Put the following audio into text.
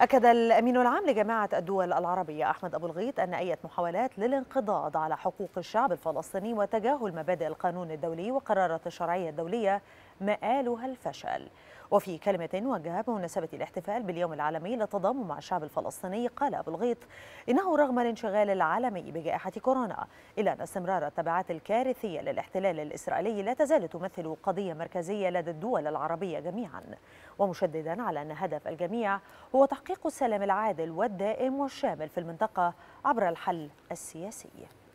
أكد الأمين العام لجامعة الدول العربية أحمد أبو الغيط أن أي محاولات للانقضاض على حقوق الشعب الفلسطيني وتجاهل مبادئ القانون الدولي وقرارات الشرعية الدولية مآلها الفشل وفي كلمة وجهها بمناسبة الاحتفال باليوم العالمي للتضامن مع الشعب الفلسطيني قال أبو الغيط إنه رغم الانشغال العالمي بجائحة كورونا إلا أن استمرار التبعات الكارثية للاحتلال الإسرائيلي لا تزال تمثل قضية مركزية لدى الدول العربية جميعا ومشددا على أن هدف الجميع هو تحقيق السلام العادل والدائم والشامل في المنطقة عبر الحل السياسي